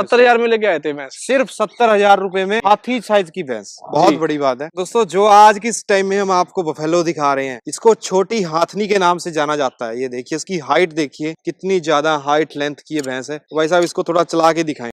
सत्तर हजार में लेके आए थे भैंस सिर्फ सत्तर हजार रूपए में हाथी साइज की भैंस बहुत बड़ी बात है दोस्तों जो आज इस टाइम में हम आपको बफेलो दिखा रहे हैं इसको छोटी हाथनी के नाम से जाना जाता है ये देखिए इसकी हाइट देखिए कितनी ज्यादा हाइट लेंथ की ये भैंस है तो भाई साहब इसको थोड़ा चला के दिखाए